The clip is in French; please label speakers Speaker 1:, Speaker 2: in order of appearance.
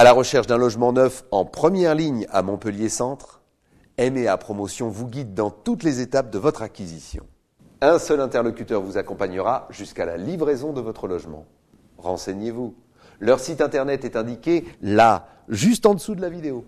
Speaker 1: À la recherche d'un logement neuf en première ligne à Montpellier Centre, MEA Promotion vous guide dans toutes les étapes de votre acquisition. Un seul interlocuteur vous accompagnera jusqu'à la livraison de votre logement. Renseignez-vous. Leur site internet est indiqué là, juste en dessous de la vidéo.